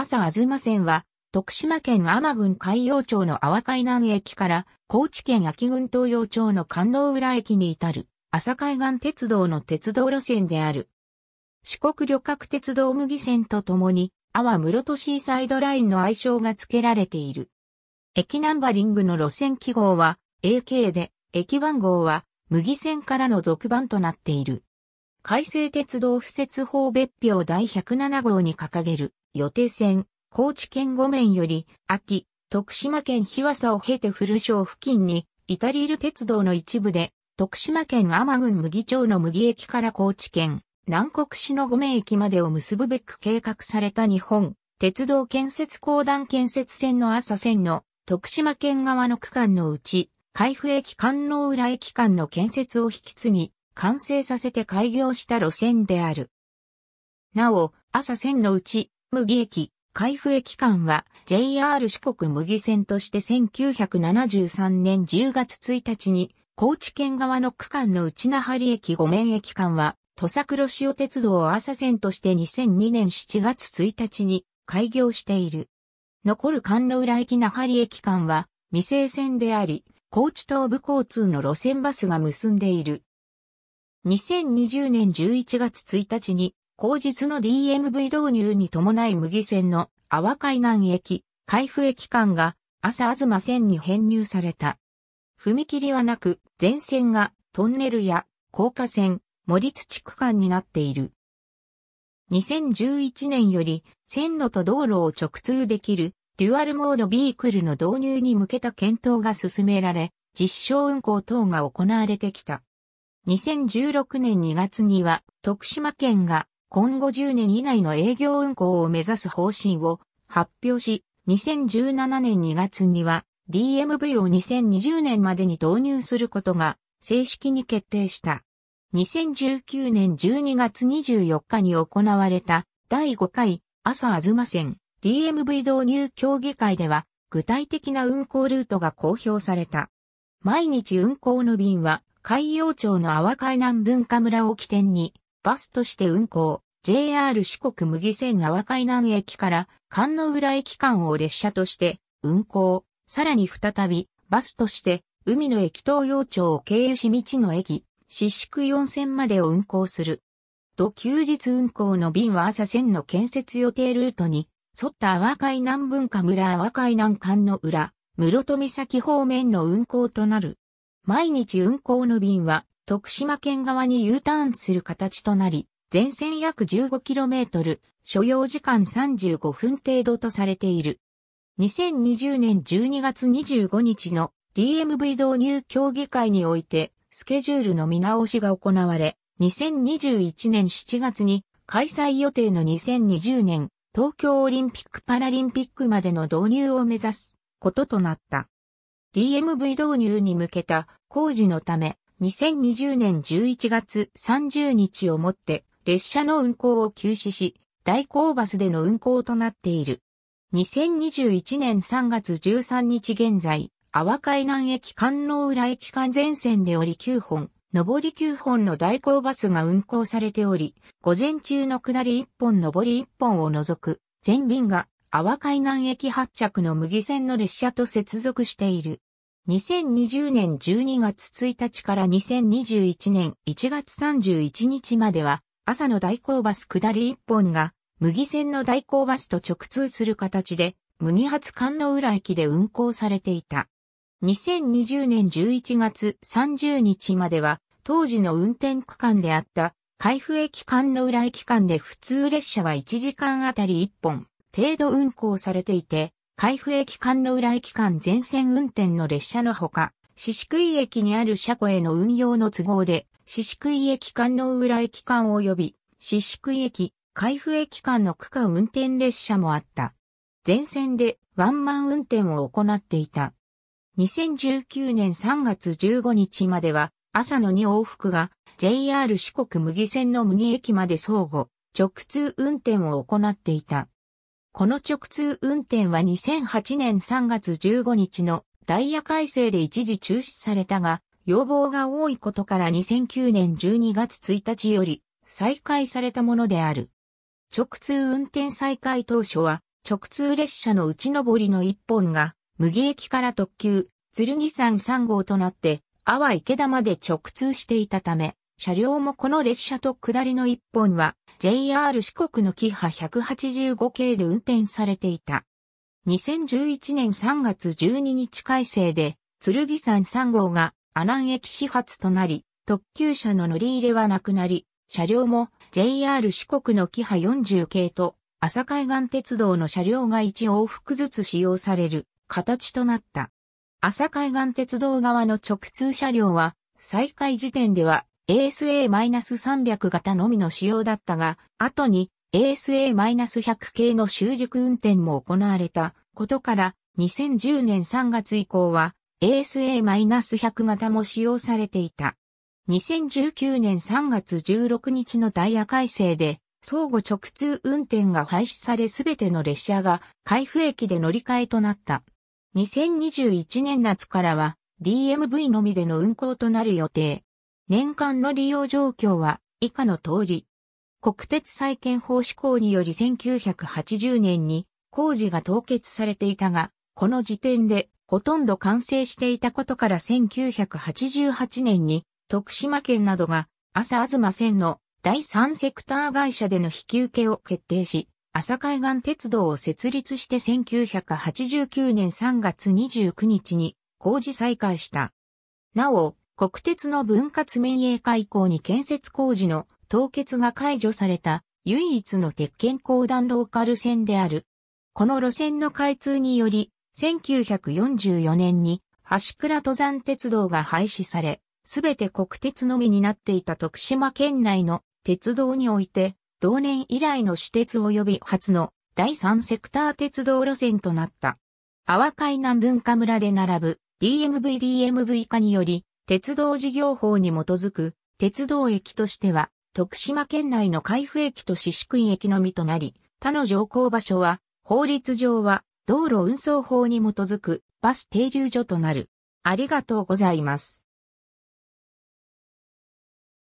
朝あずま線は、徳島県天郡海陽町の阿波海南駅から、高知県秋郡東洋町の関音浦駅に至る、朝海岸鉄道の鉄道路線である。四国旅客鉄道麦線とともに、阿波室戸シーサイドラインの愛称が付けられている。駅ナンバリングの路線記号は AK で、駅番号は麦線からの続番となっている。改正鉄道敷設法別表第107号に掲げる予定線、高知県五面より秋、徳島県日和佐を経て古省付近にイタリール鉄道の一部で徳島県天郡麦町の麦駅から高知県南国市の五面駅までを結ぶべく計画された日本鉄道建設公団建設線の朝線の徳島県側の区間のうち、海部駅観音浦駅間の建設を引き継ぎ、完成させて開業した路線である。なお、朝線のうち、麦駅、海部駅間は JR 四国麦線として1973年10月1日に高知県側の区間の内那覇駅五面駅間は土佐黒潮鉄道朝線として2002年7月1日に開業している。残る関路浦駅那覇駅間は未成線であり、高知東部交通の路線バスが結んでいる。2020年11月1日に、後日の DMV 導入に伴い麦線の阿波海南駅、海部駅間が朝東線に編入された。踏切はなく、全線がトンネルや高架線、森土区間になっている。2011年より線路と道路を直通できるデュアルモードビークルの導入に向けた検討が進められ、実証運行等が行われてきた。2016年2月には徳島県が今後10年以内の営業運行を目指す方針を発表し、2017年2月には DMV を2020年までに導入することが正式に決定した。2019年12月24日に行われた第5回朝あずま線 DMV 導入協議会では具体的な運行ルートが公表された。毎日運行の便は海洋町の阿波海南文化村を起点に、バスとして運行、JR 四国麦線阿波海南駅から関の浦駅間を列車として運行、さらに再びバスとして海の駅東洋町を経由し道の駅、四宿四線までを運行する。と休日運行の便は朝線の建設予定ルートに、沿った阿波海南文化村阿波海南間の裏、室戸岬方面の運行となる。毎日運行の便は徳島県側に U ターンする形となり、全線約 15km、所要時間35分程度とされている。2020年12月25日の DMV 導入協議会において、スケジュールの見直しが行われ、2021年7月に開催予定の2020年東京オリンピック・パラリンピックまでの導入を目指すこととなった。DMV 導入に向けた工事のため、2020年11月30日をもって列車の運行を休止し、代行バスでの運行となっている。2021年3月13日現在、阿波海南駅観音浦駅間全線で折り9本、上り9本の代行バスが運行されており、午前中の下り1本上り1本を除く、全便が阿波海南駅発着の麦線の列車と接続している。2020年12月1日から2021年1月31日までは、朝の代行バス下り1本が、麦線の代行バスと直通する形で、麦発館の浦駅で運行されていた。2020年11月30日までは、当時の運転区間であった、海部駅間の浦駅間で普通列車は1時間あたり1本、程度運行されていて、海部駅間の裏駅間全線運転の列車のほか、四宿井駅にある車庫への運用の都合で、四宿井駅間の裏駅間及び、四宿井駅、海部駅間の区間運転列車もあった。全線でワンマン運転を行っていた。2019年3月15日までは、朝の2往復が JR 四国麦線の麦駅まで相互、直通運転を行っていた。この直通運転は2008年3月15日のダイヤ改正で一時中止されたが、要望が多いことから2009年12月1日より再開されたものである。直通運転再開当初は、直通列車の内上りの一本が、麦駅から特急、鶴木山3号となって、阿波池田まで直通していたため、車両もこの列車と下りの一本は JR 四国のキハ185系で運転されていた。2011年3月12日改正で、剣山3号が阿南駅始発となり、特急車の乗り入れはなくなり、車両も JR 四国のキハ40系と朝海岸鉄道の車両が1往復ずつ使用される形となった。朝海岸鉄道側の直通車両は、再開時点では ASA-300 型のみの使用だったが、後に ASA-100 系の習熟運転も行われたことから、2010年3月以降は ASA-100 型も使用されていた。2019年3月16日のダイヤ改正で、相互直通運転が廃止されすべての列車が開封駅で乗り換えとなった。2021年夏からは DMV のみでの運行となる予定。年間の利用状況は以下の通り。国鉄再建法施行により1980年に工事が凍結されていたが、この時点でほとんど完成していたことから1988年に徳島県などが朝東線の第三セクター会社での引き受けを決定し、朝海岸鉄道を設立して1989年3月29日に工事再開した。なお、国鉄の分割民営化以降に建設工事の凍結が解除された唯一の鉄拳公団ローカル線である。この路線の開通により、1944年に橋倉登山鉄道が廃止され、すべて国鉄のみになっていた徳島県内の鉄道において、同年以来の私鉄及び初の第三セクター鉄道路線となった。阿波海南文化村で並ぶ DMV-DMV 化により、鉄道事業法に基づく鉄道駅としては、徳島県内の海部駅と四宿院駅のみとなり、他の乗降場所は、法律上は道路運送法に基づくバス停留所となる。ありがとうございます。